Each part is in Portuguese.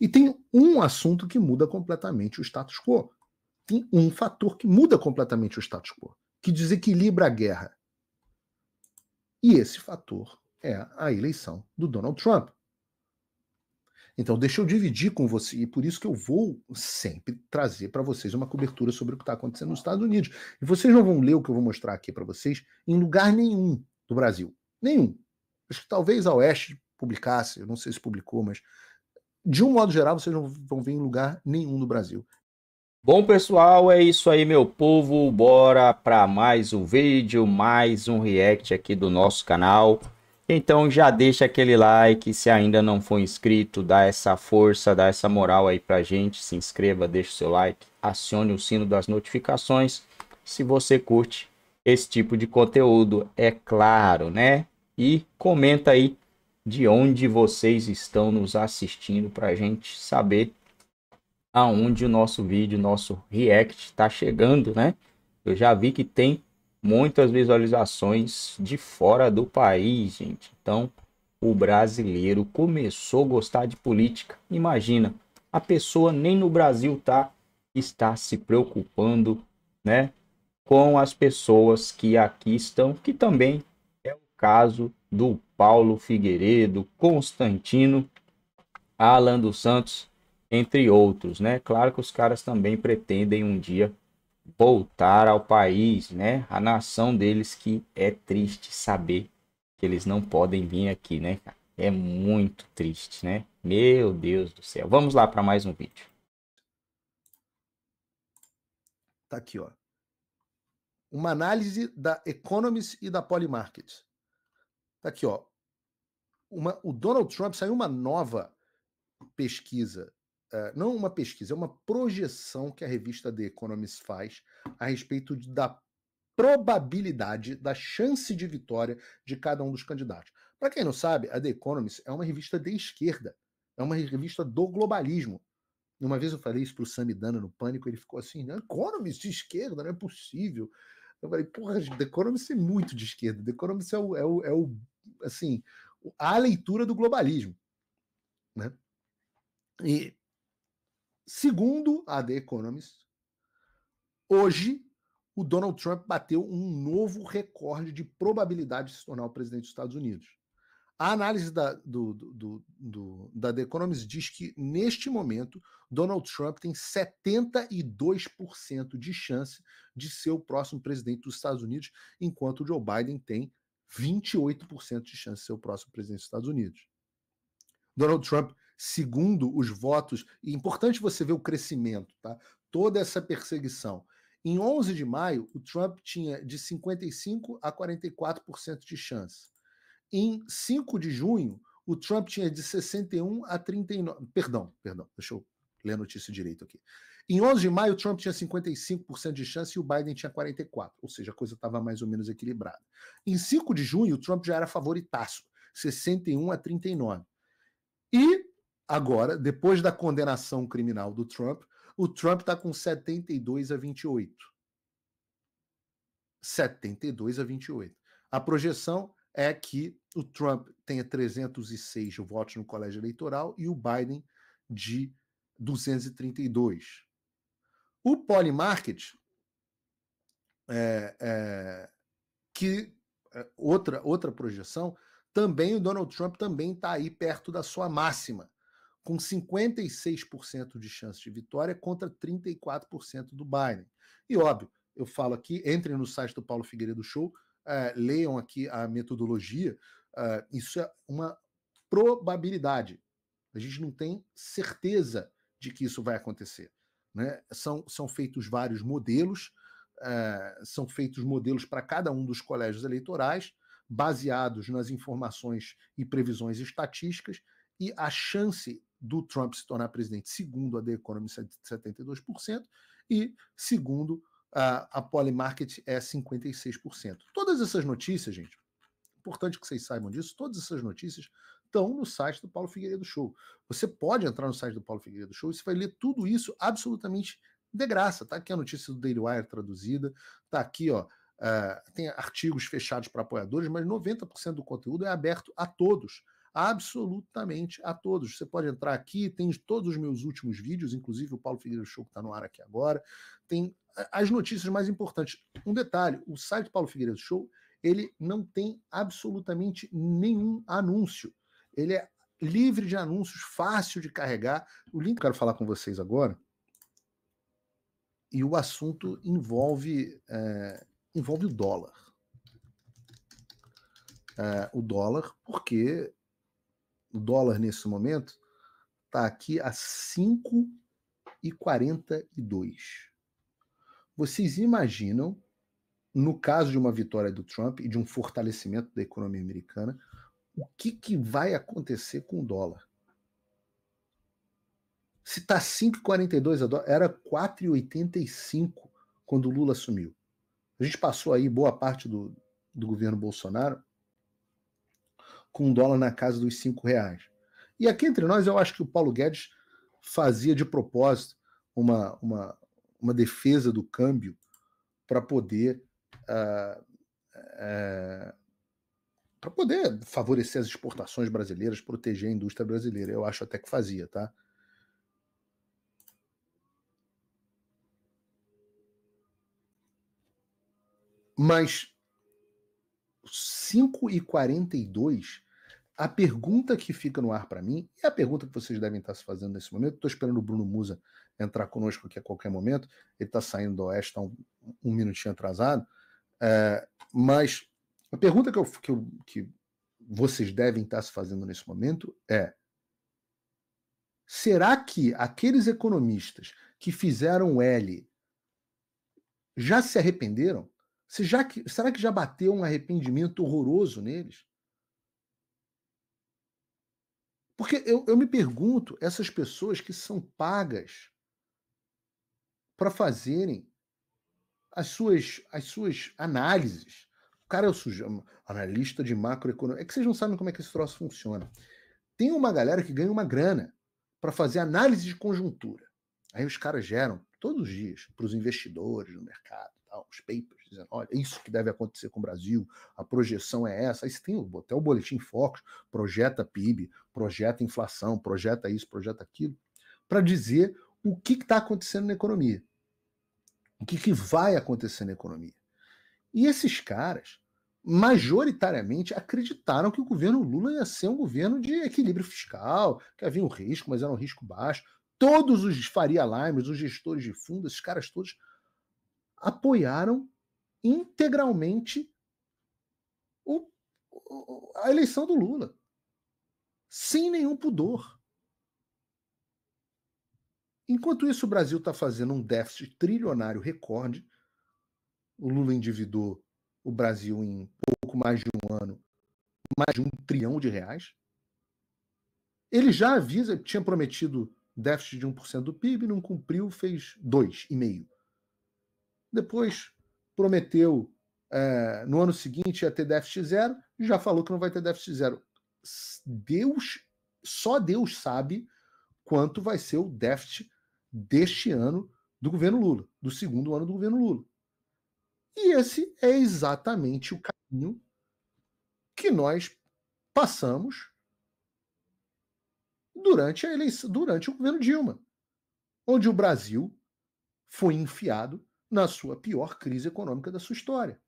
E tem um assunto que muda completamente o status quo. Tem um fator que muda completamente o status quo, que desequilibra a guerra. E esse fator é a eleição do Donald Trump. Então, deixa eu dividir com você, e por isso que eu vou sempre trazer para vocês uma cobertura sobre o que está acontecendo nos Estados Unidos. E vocês não vão ler o que eu vou mostrar aqui para vocês em lugar nenhum do Brasil. Nenhum. Acho que talvez a Oeste publicasse, eu não sei se publicou, mas de um modo geral, vocês não vão ver em lugar nenhum do Brasil. Bom, pessoal, é isso aí, meu povo. Bora para mais um vídeo, mais um react aqui do nosso canal. Então já deixa aquele like, se ainda não for inscrito, dá essa força, dá essa moral aí pra gente. Se inscreva, deixa o seu like, acione o sino das notificações se você curte esse tipo de conteúdo, é claro, né? E comenta aí de onde vocês estão nos assistindo para a gente saber aonde o nosso vídeo, nosso react está chegando, né? Eu já vi que tem muitas visualizações de fora do país, gente. Então, o brasileiro começou a gostar de política. Imagina, a pessoa nem no Brasil tá está se preocupando, né, com as pessoas que aqui estão, que também é o caso do Paulo Figueiredo, Constantino, Alan dos Santos, entre outros, né? Claro que os caras também pretendem um dia voltar ao país, né? A nação deles que é triste saber que eles não podem vir aqui, né, É muito triste, né? Meu Deus do céu. Vamos lá para mais um vídeo. Tá aqui, ó. Uma análise da Economist e da Polymarket. Tá aqui, ó. Uma, o Donald Trump saiu uma nova pesquisa, uh, não uma pesquisa, é uma projeção que a revista The Economist faz a respeito de, da probabilidade, da chance de vitória de cada um dos candidatos. Para quem não sabe, a The Economist é uma revista de esquerda, é uma revista do globalismo. Uma vez eu falei isso para o Samidana no Pânico, ele ficou assim, Economist de esquerda, não é possível. Eu falei, porra, The Economist é muito de esquerda, The Economist é o, é o, é o assim, a leitura do globalismo. Né? E, segundo a The Economist, hoje o Donald Trump bateu um novo recorde de probabilidade de se tornar o presidente dos Estados Unidos. A análise da, do, do, do, da The Economist diz que, neste momento, Donald Trump tem 72% de chance de ser o próximo presidente dos Estados Unidos, enquanto Joe Biden tem 28% de chance de ser o próximo presidente dos Estados Unidos. Donald Trump, segundo os votos, e importante você ver o crescimento, tá? Toda essa perseguição. Em 11 de maio, o Trump tinha de 55 a 44% de chance. Em 5 de junho, o Trump tinha de 61 a 39, perdão, perdão, deixa eu ler a notícia direito aqui. Em 11 de maio, o Trump tinha 55% de chance e o Biden tinha 44%, ou seja, a coisa estava mais ou menos equilibrada. Em 5 de junho, o Trump já era favoritaço, 61 a 39. E agora, depois da condenação criminal do Trump, o Trump está com 72 a 28. 72 a 28. A projeção é que o Trump tenha 306 votos no colégio eleitoral e o Biden de 232. O polymarket, é, é, que é, outra, outra projeção, também o Donald Trump também está aí perto da sua máxima, com 56% de chance de vitória contra 34% do Biden. E óbvio, eu falo aqui, entrem no site do Paulo Figueiredo Show, é, leiam aqui a metodologia, é, isso é uma probabilidade. A gente não tem certeza de que isso vai acontecer. Né? São, são feitos vários modelos, eh, são feitos modelos para cada um dos colégios eleitorais, baseados nas informações e previsões estatísticas, e a chance do Trump se tornar presidente, segundo a The Economist, é de 72%, e segundo a, ah, a Polymarket, é 56%. Todas essas notícias, gente, importante que vocês saibam disso, todas essas notícias estão no site do Paulo Figueiredo Show. Você pode entrar no site do Paulo Figueiredo Show e você vai ler tudo isso absolutamente de graça. Tá aqui a notícia do Daily Wire traduzida, tá aqui, ó. Uh, tem artigos fechados para apoiadores, mas 90% do conteúdo é aberto a todos absolutamente a todos. Você pode entrar aqui, tem todos os meus últimos vídeos, inclusive o Paulo Figueiredo Show que está no ar aqui agora, tem eh, as notícias mais importantes. Um detalhe, o site do Paulo Figueiredo Show, ele não tem absolutamente nenhum anúncio. Ele é livre de anúncios, fácil de carregar. O link que eu quero falar com vocês agora. E o assunto envolve, é, envolve o dólar. É, o dólar, porque o dólar nesse momento está aqui a 5,42. Vocês imaginam, no caso de uma vitória do Trump e de um fortalecimento da economia americana, o que, que vai acontecer com o dólar. Se está 5,42 a dólar, era 4,85 quando o Lula assumiu. A gente passou aí boa parte do, do governo Bolsonaro com o dólar na casa dos 5 reais. E aqui entre nós, eu acho que o Paulo Guedes fazia de propósito uma, uma, uma defesa do câmbio para poder uh, uh, para poder favorecer as exportações brasileiras, proteger a indústria brasileira. Eu acho até que fazia, tá? Mas 5 e 42, a pergunta que fica no ar para mim, e a pergunta que vocês devem estar tá se fazendo nesse momento, estou esperando o Bruno Musa entrar conosco aqui a qualquer momento, ele está saindo do Oeste, está um, um minutinho atrasado, é, mas a pergunta que, eu, que, eu, que vocês devem estar se fazendo nesse momento é: será que aqueles economistas que fizeram o L já se arrependeram? Se já que, será que já bateu um arrependimento horroroso neles? Porque eu, eu me pergunto, essas pessoas que são pagas para fazerem as suas, as suas análises, o cara é o sujeito, analista de macroeconomia. É que vocês não sabem como é que esse troço funciona. Tem uma galera que ganha uma grana para fazer análise de conjuntura. Aí os caras geram todos os dias para os investidores no mercado, tal, os papers, dizendo: olha, isso que deve acontecer com o Brasil, a projeção é essa. Aí você tem até o boletim Focus, projeta PIB, projeta inflação, projeta isso, projeta aquilo, para dizer o que está acontecendo na economia. O que, que vai acontecer na economia. E esses caras, majoritariamente, acreditaram que o governo Lula ia ser um governo de equilíbrio fiscal, que havia um risco, mas era um risco baixo. Todos os Faria Limes, os gestores de fundos, esses caras todos apoiaram integralmente o, o, a eleição do Lula. Sem nenhum pudor. Enquanto isso, o Brasil está fazendo um déficit trilionário recorde, o Lula endividou o Brasil em pouco mais de um ano, mais de um trilhão de reais. Ele já avisa, tinha prometido déficit de 1% do PIB, não cumpriu, fez 2,5%. Depois prometeu é, no ano seguinte ia ter déficit zero, já falou que não vai ter déficit zero. Deus, só Deus sabe quanto vai ser o déficit deste ano do governo Lula, do segundo ano do governo Lula. E esse é exatamente o caminho que nós passamos durante a eleição, durante o governo Dilma, onde o Brasil foi enfiado na sua pior crise econômica da sua história.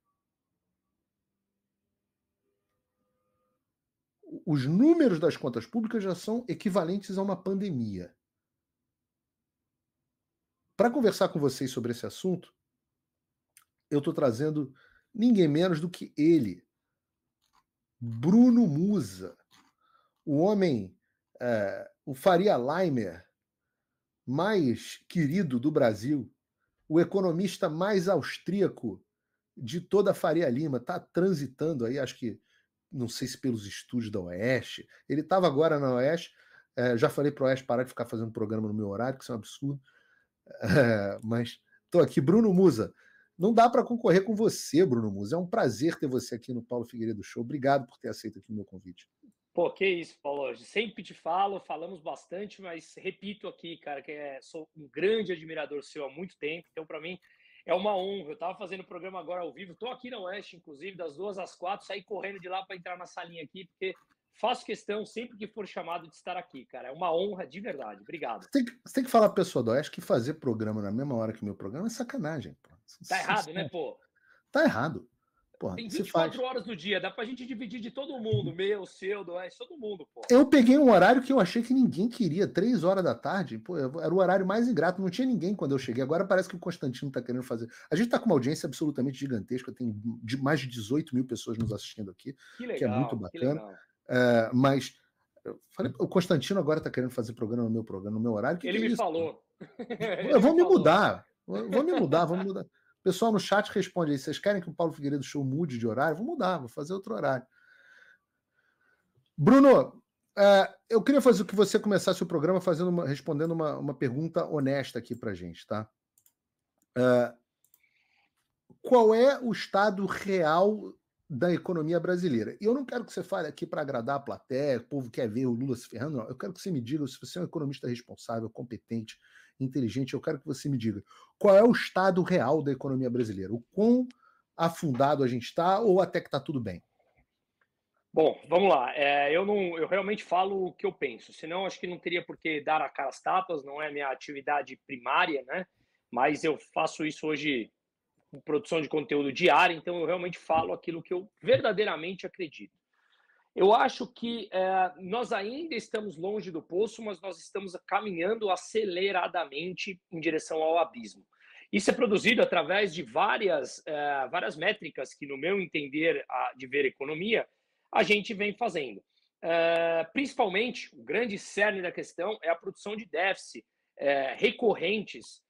Os números das contas públicas já são equivalentes a uma pandemia. Para conversar com vocês sobre esse assunto, eu estou trazendo ninguém menos do que ele, Bruno Musa, o homem, é, o Faria Leimer mais querido do Brasil, o economista mais austríaco de toda a Faria Lima, está transitando aí, acho que, não sei se pelos estúdios da Oeste, ele estava agora na Oeste, é, já falei para o Oeste parar de ficar fazendo programa no meu horário, que isso é um absurdo, é, mas estou aqui, Bruno Musa, não dá para concorrer com você, Bruno Musa. É um prazer ter você aqui no Paulo Figueiredo Show. Obrigado por ter aceito aqui o meu convite. Pô, que isso, Paulo. Sempre te falo, falamos bastante, mas repito aqui, cara, que é, sou um grande admirador seu há muito tempo. Então, para mim, é uma honra. Eu estava fazendo o programa agora ao vivo, estou aqui na Oeste, inclusive, das duas às quatro, saí correndo de lá para entrar na salinha aqui, porque faço questão sempre que for chamado de estar aqui, cara. É uma honra de verdade. Obrigado. Você tem que, você tem que falar para pessoa do Oeste que fazer programa na mesma hora que meu programa é sacanagem, pô. Tá errado, né, pô? Tá errado. Porra, Tem 24 faz... horas no dia, dá pra gente dividir de todo mundo, meu, seu, do oeste, todo mundo, pô. Eu peguei um horário que eu achei que ninguém queria, 3 horas da tarde, pô, era o horário mais ingrato, não tinha ninguém quando eu cheguei. Agora parece que o Constantino tá querendo fazer. A gente tá com uma audiência absolutamente gigantesca, tem mais de 18 mil pessoas nos assistindo aqui, que, legal, que é muito bacana. É, mas falei, o Constantino agora tá querendo fazer programa no meu programa, no meu horário. Que Ele que me é falou. Eu vou me mudar. Vou me mudar, vamos mudar. Pessoal no chat responde aí, vocês querem que o Paulo Figueiredo Show mude de horário? Vou mudar, vou fazer outro horário. Bruno, é, eu queria fazer que você começasse o programa fazendo uma, respondendo uma, uma pergunta honesta aqui para gente, tá? É, qual é o estado real da economia brasileira? E eu não quero que você fale aqui para agradar a plateia, o povo quer ver o Lula se ferrando, não. Eu quero que você me diga se você é um economista responsável, competente, inteligente, eu quero que você me diga qual é o estado real da economia brasileira, o quão afundado a gente está ou até que está tudo bem? Bom, vamos lá. É, eu não, eu realmente falo o que eu penso. Senão, acho que não teria por que dar a cara às tapas. Não é a minha atividade primária, né? Mas eu faço isso hoje com produção de conteúdo diário. Então, eu realmente falo aquilo que eu verdadeiramente acredito. Eu acho que é, nós ainda estamos longe do poço, mas nós estamos caminhando aceleradamente em direção ao abismo. Isso é produzido através de várias, é, várias métricas que, no meu entender a, de ver economia, a gente vem fazendo. É, principalmente, o grande cerne da questão é a produção de déficit recorrentes,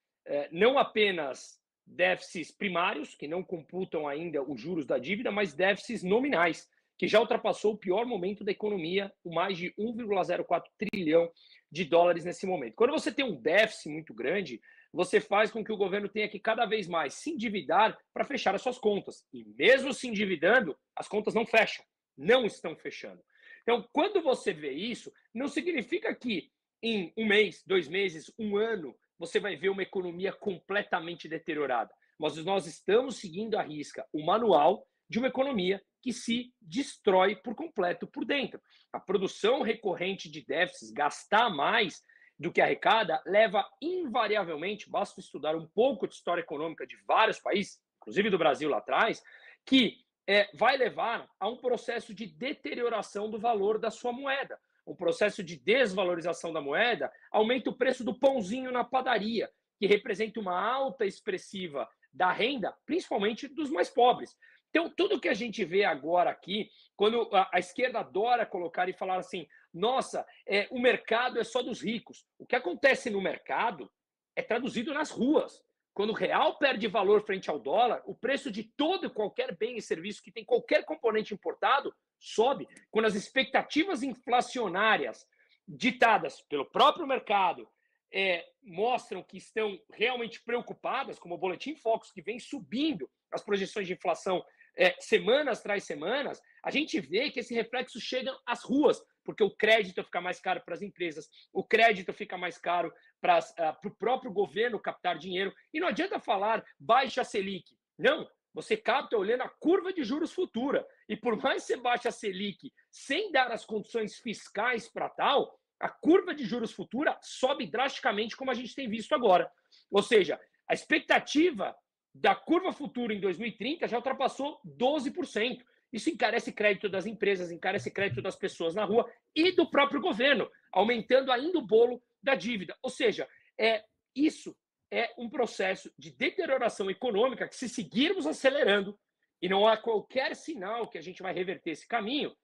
não apenas déficits primários, que não computam ainda os juros da dívida, mas déficits nominais que já ultrapassou o pior momento da economia, o mais de 1,04 trilhão de dólares nesse momento. Quando você tem um déficit muito grande, você faz com que o governo tenha que cada vez mais se endividar para fechar as suas contas. E mesmo se endividando, as contas não fecham, não estão fechando. Então, quando você vê isso, não significa que em um mês, dois meses, um ano, você vai ver uma economia completamente deteriorada. Mas nós estamos seguindo a risca, o manual de uma economia que se destrói por completo por dentro. A produção recorrente de déficits, gastar mais do que arrecada, leva invariavelmente, basta estudar um pouco de história econômica de vários países, inclusive do Brasil lá atrás, que é, vai levar a um processo de deterioração do valor da sua moeda. Um processo de desvalorização da moeda aumenta o preço do pãozinho na padaria, que representa uma alta expressiva da renda, principalmente dos mais pobres. Então, tudo que a gente vê agora aqui, quando a, a esquerda adora colocar e falar assim, nossa, é, o mercado é só dos ricos. O que acontece no mercado é traduzido nas ruas. Quando o real perde valor frente ao dólar, o preço de todo e qualquer bem e serviço que tem qualquer componente importado sobe. Quando as expectativas inflacionárias ditadas pelo próprio mercado é, mostram que estão realmente preocupadas, como o Boletim Focus, que vem subindo as projeções de inflação é, semanas traz semanas, a gente vê que esse reflexo chega às ruas, porque o crédito fica mais caro para as empresas, o crédito fica mais caro para uh, o próprio governo captar dinheiro. E não adianta falar baixa Selic. Não, você capta olhando a curva de juros futura. E por mais que você baixe a Selic sem dar as condições fiscais para tal, a curva de juros futura sobe drasticamente, como a gente tem visto agora. Ou seja, a expectativa da curva futura em 2030 já ultrapassou 12%. Isso encarece crédito das empresas, encarece crédito das pessoas na rua e do próprio governo, aumentando ainda o bolo da dívida. Ou seja, é isso é um processo de deterioração econômica que, se seguirmos acelerando, e não há qualquer sinal que a gente vai reverter esse caminho,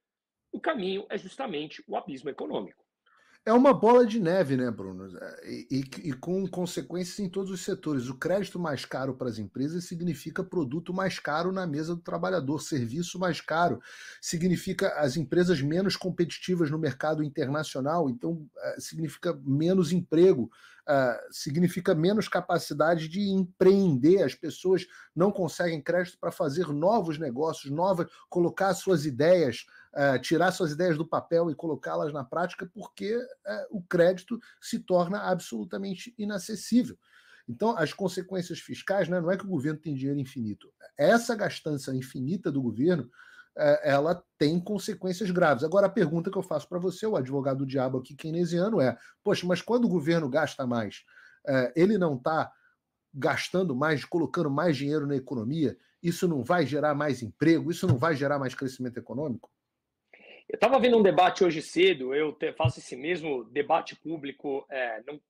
o caminho é justamente o abismo econômico. É uma bola de neve, né, Bruno? É, e, e, e, com consequências em todos os setores. O crédito mais caro para as empresas significa produto mais caro na mesa do trabalhador, serviço mais caro, significa as empresas menos competitivas no mercado internacional, então é, significa menos emprego, é, significa menos capacidade de empreender. As pessoas não conseguem crédito para fazer novos negócios, novas, colocar suas ideias é, tirar suas ideias do papel e colocá-las na prática, porque uh, o crédito se torna absolutamente inacessível. Então, as consequências fiscais, né, não é que o governo tem dinheiro infinito. Essa gastança infinita do governo é, ela tem consequências graves. Agora, a pergunta que eu faço para você, o advogado do diabo aqui keynesiano, é: poxa, mas quando o governo gasta mais, ele não está gastando mais, colocando mais dinheiro na economia? Isso não vai gerar mais emprego? Isso não vai gerar mais crescimento econômico? Eu estava vendo um debate hoje cedo, eu te, faço esse mesmo debate público, é, não,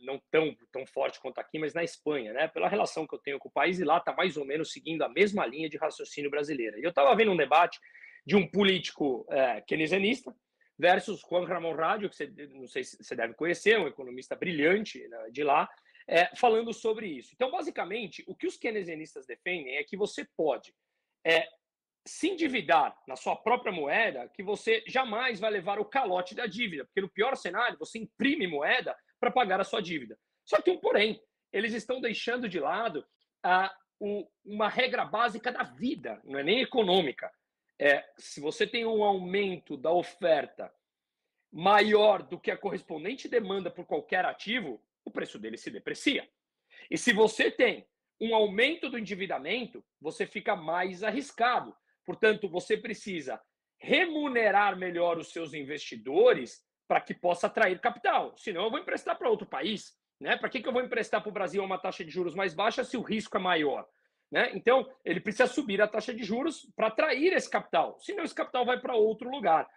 não tão, tão forte quanto aqui, mas na Espanha, né? Pela relação que eu tenho com o país, e lá está mais ou menos seguindo a mesma linha de raciocínio brasileira. E eu estava vendo um debate de um político é, keynesianista versus Juan Ramon Rádio, que você, não sei se você deve conhecer, um economista brilhante né, de lá, é, falando sobre isso. Então, basicamente, o que os keynesianistas defendem é que você pode é, se endividar na sua própria moeda que você jamais vai levar o calote da dívida, porque no pior cenário você imprime moeda para pagar a sua dívida. Só que um porém, eles estão deixando de lado a ah, uma regra básica da vida, não é nem econômica. É, se você tem um aumento da oferta maior do que a correspondente demanda por qualquer ativo, o preço dele se deprecia. E se você tem um aumento do endividamento, você fica mais arriscado. Portanto, você precisa remunerar melhor os seus investidores para que possa atrair capital. Senão, eu vou emprestar para outro país. Né? Para que, que eu vou emprestar para o Brasil uma taxa de juros mais baixa se o risco é maior? Né? Então, ele precisa subir a taxa de juros para atrair esse capital, senão esse capital vai para outro lugar.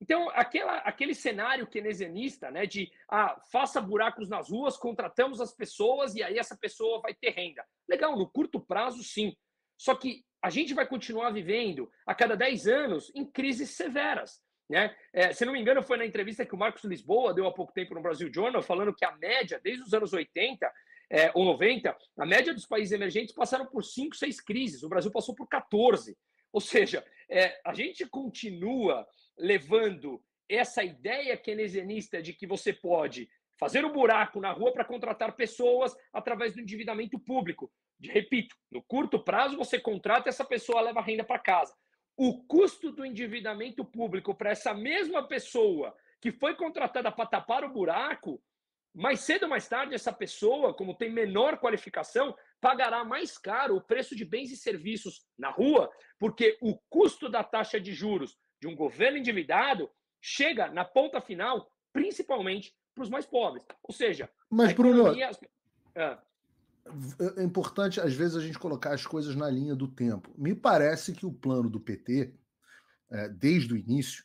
Então, aquela, aquele cenário keynesianista né, de ah, faça buracos nas ruas, contratamos as pessoas e aí essa pessoa vai ter renda. Legal, no curto prazo, sim. Só que a gente vai continuar vivendo a cada 10 anos em crises severas. Né? É, se não me engano, foi na entrevista que o Marcos Lisboa deu há pouco tempo no Brasil Journal, falando que a média, desde os anos 80 é, ou 90, a média dos países emergentes passaram por 5, 6 crises. O Brasil passou por 14. Ou seja, é, a gente continua levando essa ideia keynesianista de que você pode fazer o um buraco na rua para contratar pessoas através do endividamento público. Repito, no curto prazo você contrata essa pessoa, leva a renda para casa. O custo do endividamento público para essa mesma pessoa que foi contratada para tapar o buraco, mais cedo ou mais tarde essa pessoa, como tem menor qualificação, pagará mais caro o preço de bens e serviços na rua, porque o custo da taxa de juros de um governo endividado chega na ponta final, principalmente para os mais pobres. Ou seja, mas Bruno, economia... é. importante às vezes a gente colocar as coisas na linha do tempo. Me parece que o plano do PT, é, desde o início,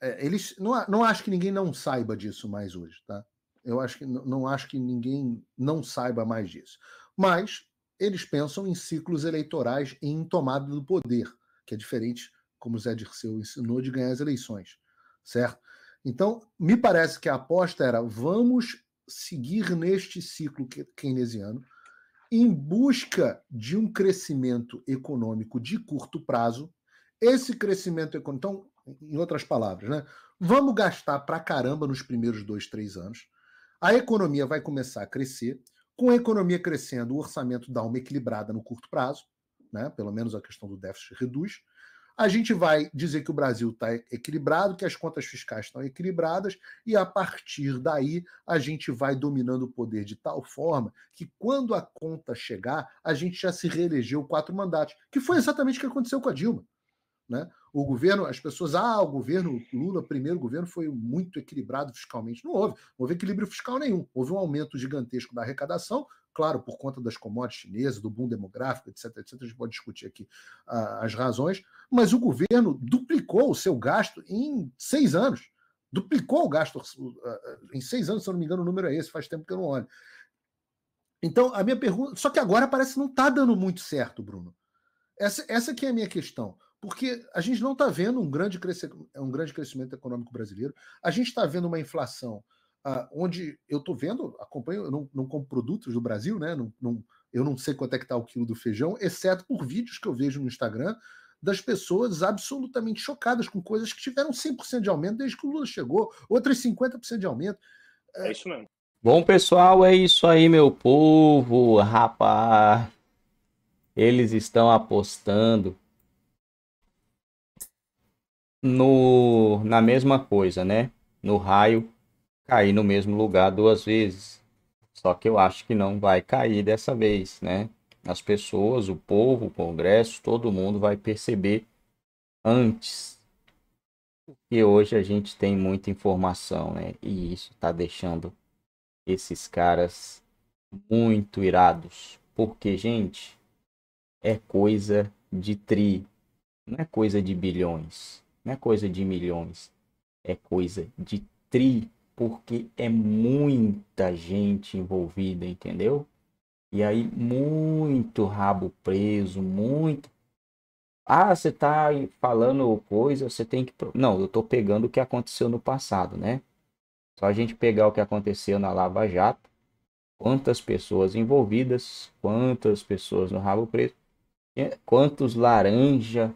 é, eles não, não acho que ninguém não saiba disso mais hoje, tá? Eu acho que não acho que ninguém não saiba mais disso. Mas eles pensam em ciclos eleitorais e em tomada do poder, que é diferente, como o Zé Dirceu ensinou, de ganhar as eleições, certo? Então, me parece que a aposta era vamos seguir neste ciclo keynesiano em busca de um crescimento econômico de curto prazo. Esse crescimento econômico, então, em outras palavras, né? Vamos gastar pra caramba nos primeiros dois, três anos. A economia vai começar a crescer. Com a economia crescendo, o orçamento dá uma equilibrada no curto prazo, né? Pelo menos a questão do déficit reduz a gente vai dizer que o Brasil está equilibrado, que as contas fiscais estão equilibradas, e a partir daí a gente vai dominando o poder de tal forma que quando a conta chegar, a gente já se reelegeu quatro mandatos, que foi exatamente o que aconteceu com a Dilma. Né? o governo, as pessoas, ah, o governo Lula, primeiro governo, foi muito equilibrado fiscalmente. Não houve, não houve equilíbrio fiscal nenhum. Houve um aumento gigantesco da arrecadação, claro, por conta das commodities chinesas, do boom demográfico, etc, etc. A gente pode discutir aqui ah, as razões, mas o governo duplicou o seu gasto em seis anos. Duplicou o gasto ah, ah, em seis anos, se eu não me engano, o número é esse, faz tempo que eu não olho. Então, a minha pergunta. Só que agora parece que não está dando muito certo, Bruno. Essa, essa que é a minha questão. Porque a gente não está vendo um grande, um grande crescimento econômico brasileiro, a gente está vendo uma inflação ah, onde eu estou vendo, acompanho, eu não, não compro produtos do Brasil, né? Não, não, eu não sei quanto é que está o quilo do feijão, exceto por vídeos que eu vejo no Instagram das pessoas absolutamente chocadas com coisas que tiveram 100% de aumento desde que o Lula chegou, outras 50% de aumento. É... é isso mesmo. Bom, pessoal, é isso aí, meu povo, rapaz. Eles estão apostando no, na mesma coisa, né? No raio cair no mesmo lugar duas vezes. Só que eu acho que não vai cair dessa vez, né? As pessoas, o povo, o Congresso, todo mundo vai perceber antes. Porque hoje a gente tem muita informação, né? E isso está deixando esses caras muito irados. Porque, gente, é coisa de tri, não é coisa de bilhões. Não é coisa de milhões, é coisa de tri, porque é muita gente envolvida, entendeu? E aí, muito rabo preso, muito. Ah, você tá falando coisa, você tem que. Não, eu tô pegando o que aconteceu no passado, né? Só a gente pegar o que aconteceu na Lava Jato, quantas pessoas envolvidas, quantas pessoas no rabo preso, quantos laranja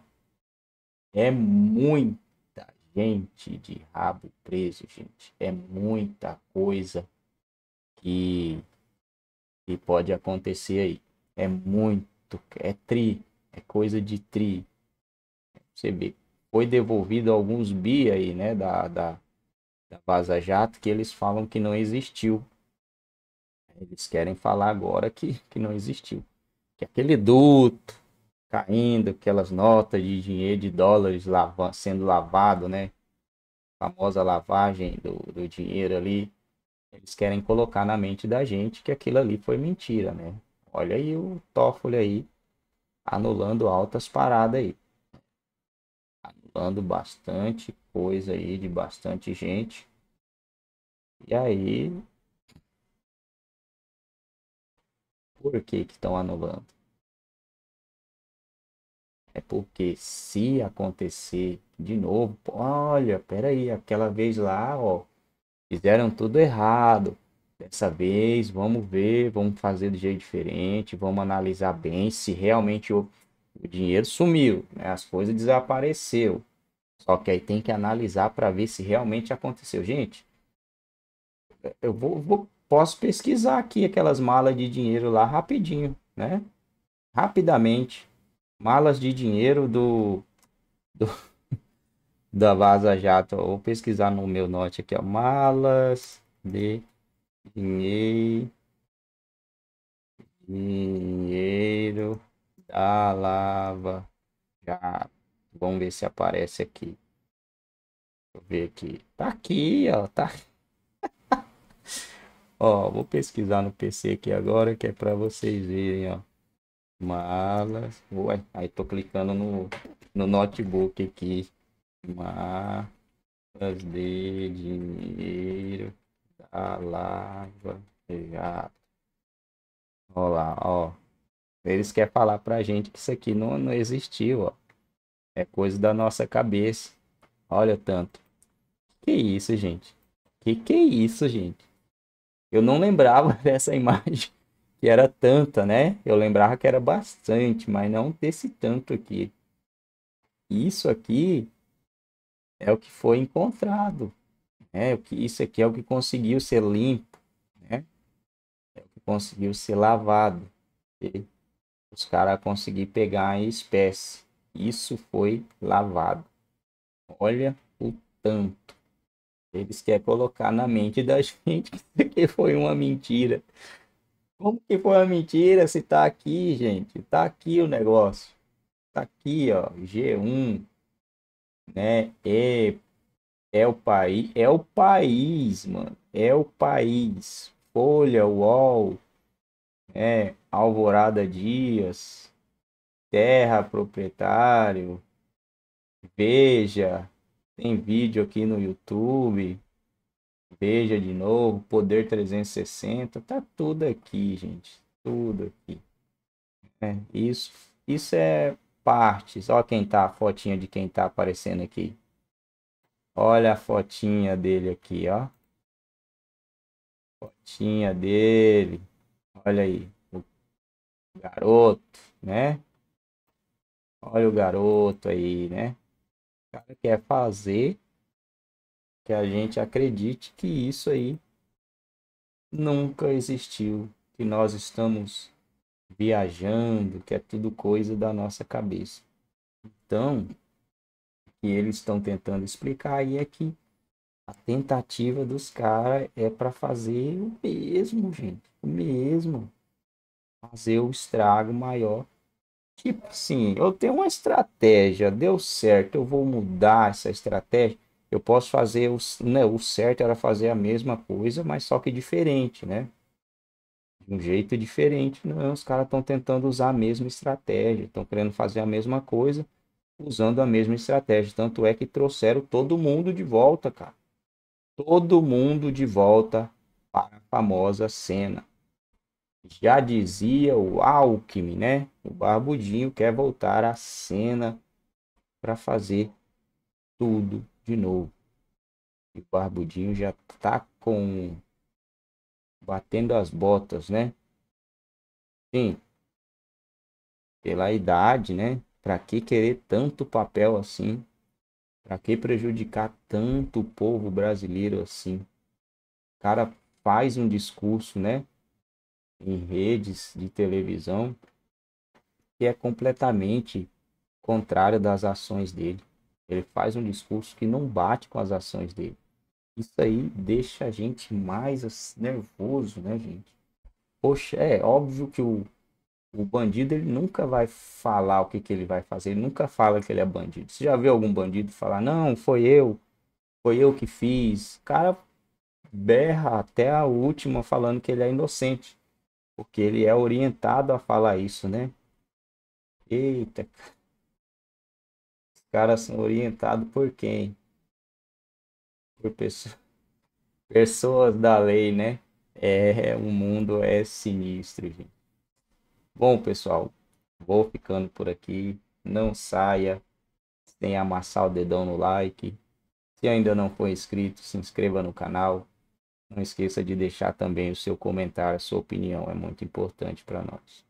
é muita gente de rabo preso, gente. É muita coisa que, que pode acontecer aí. É muito, é tri, é coisa de tri. Você vê, foi devolvido alguns bi aí, né, da, da, da Vaza Jato, que eles falam que não existiu. Eles querem falar agora que, que não existiu. Que aquele duto caindo, aquelas notas de dinheiro, de dólares lava, sendo lavado, né? famosa lavagem do, do dinheiro ali. Eles querem colocar na mente da gente que aquilo ali foi mentira, né? Olha aí o Toffoli aí anulando altas paradas aí. Anulando bastante coisa aí de bastante gente. E aí, por que que estão anulando? É porque se acontecer de novo, olha, peraí, aquela vez lá, ó, fizeram tudo errado. Dessa vez, vamos ver, vamos fazer de jeito diferente, vamos analisar bem se realmente o, o dinheiro sumiu, né? as coisas desapareceu. Só que aí tem que analisar para ver se realmente aconteceu. Gente, eu vou, vou, posso pesquisar aqui aquelas malas de dinheiro lá rapidinho, né? Rapidamente malas de dinheiro do, do da Vaza Jato. vou pesquisar no meu note aqui, ó. Malas de dinheiro, dinheiro da Lava Jato. Vamos ver se aparece aqui. eu ver aqui. Tá aqui, ó. Tá. ó, vou pesquisar no PC aqui agora, que é para vocês verem, ó malas. Ué, aí tô clicando no, no notebook aqui. Malas de dinheiro da lava jato. Olha ó. Eles querem falar pra gente que isso aqui não, não existiu, ó. É coisa da nossa cabeça. Olha tanto. Que isso, gente? Que que é isso, gente? Eu não lembrava dessa imagem que era tanta, né? Eu lembrava que era bastante, mas não desse tanto aqui. Isso aqui é o que foi encontrado, né? O que isso aqui é o que conseguiu ser limpo, né? É o que conseguiu ser lavado. E os caras conseguiram pegar a espécie. Isso foi lavado. Olha o tanto. Eles querem colocar na mente da gente que foi uma mentira. Como que foi uma mentira se tá aqui, gente? Tá aqui o negócio. Tá aqui, ó. G1. Né? É, é o país. É o país, mano. É o país. Folha, UOL. É, Alvorada Dias. Terra proprietário. Veja. Tem vídeo aqui no YouTube veja de novo, Poder 360, tá tudo aqui, gente. Tudo aqui. É, isso, isso é partes. Olha quem tá, a fotinha de quem tá aparecendo aqui. Olha a fotinha dele aqui, ó. Fotinha dele. Olha aí. O garoto, né? Olha o garoto aí, né? O cara quer fazer que a gente acredite que isso aí nunca existiu, que nós estamos viajando, que é tudo coisa da nossa cabeça. Então, o que eles estão tentando explicar aí é que a tentativa dos caras é para fazer o mesmo, gente, o mesmo. Fazer o estrago maior. Tipo assim, eu tenho uma estratégia, deu certo, eu vou mudar essa estratégia eu posso fazer os, né, o certo era fazer a mesma coisa, mas só que diferente, né? De um jeito diferente, né? os caras estão tentando usar a mesma estratégia, estão querendo fazer a mesma coisa, usando a mesma estratégia. Tanto é que trouxeram todo mundo de volta, cara. Todo mundo de volta para a famosa cena. Já dizia o Alckmin, né? O Barbudinho quer voltar à cena para fazer tudo de novo. E o Barbudinho já tá com. batendo as botas, né? Sim. Pela idade, né? Pra que querer tanto papel assim? Pra que prejudicar tanto o povo brasileiro assim? O cara faz um discurso, né? Em redes de televisão que é completamente contrário das ações dele. Ele faz um discurso que não bate com as ações dele. Isso aí deixa a gente mais nervoso, né, gente? Poxa, é óbvio que o, o bandido ele nunca vai falar o que, que ele vai fazer, ele nunca fala que ele é bandido. Você já viu algum bandido falar, não, foi eu, foi eu que fiz? O cara berra até a última falando que ele é inocente, porque ele é orientado a falar isso, né? Eita, caras são assim, orientados por quem? Por pessoa, pessoas da lei, né? É, é, o mundo é sinistro, gente. Bom, pessoal, vou ficando por aqui. Não saia sem amassar o dedão no like. Se ainda não for inscrito, se inscreva no canal. Não esqueça de deixar também o seu comentário, a sua opinião é muito importante para nós.